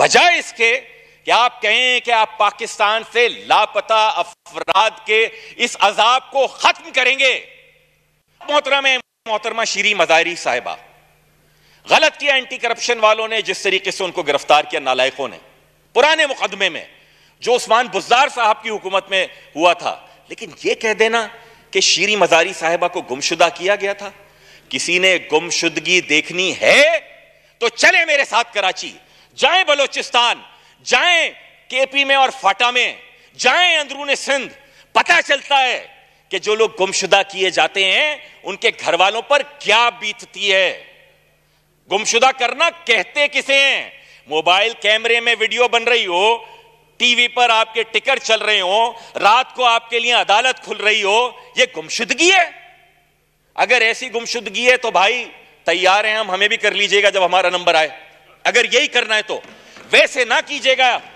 बजाय इसके कि आप कहें कि आप पाकिस्तान से लापता अफराद के इस अजाब को खत्म करेंगे मोहतरम मोहतरमा श्री मजारी साहिबा गलत किया एंटी करप्शन वालों ने जिस तरीके से उनको गिरफ्तार किया नालायकों ने पुराने मुकदमे में जो उस्मान बुजार साहब की हुकूमत में हुआ था लेकिन यह कह देना कि श्री मजारी साहिबा को गुमशुदा किया गया था किसी ने गुमशुदगी देखनी है तो चले मेरे साथ कराची जाए बलोचिस्तान जाए केपी में और फाटा में जाए अंदरून सिंध पता चलता है कि जो लोग गुमशुदा किए जाते हैं उनके घर वालों पर क्या बीतती है गुमशुदा करना कहते किसे हैं मोबाइल कैमरे में वीडियो बन रही हो टीवी पर आपके टिकट चल रहे हो रात को आपके लिए अदालत खुल रही हो यह गुमशुदगी है अगर ऐसी गुमशुदगी है तो भाई तैयार हैं हम हमें भी कर लीजिएगा जब हमारा नंबर आए अगर यही करना है तो वैसे ना कीजिएगा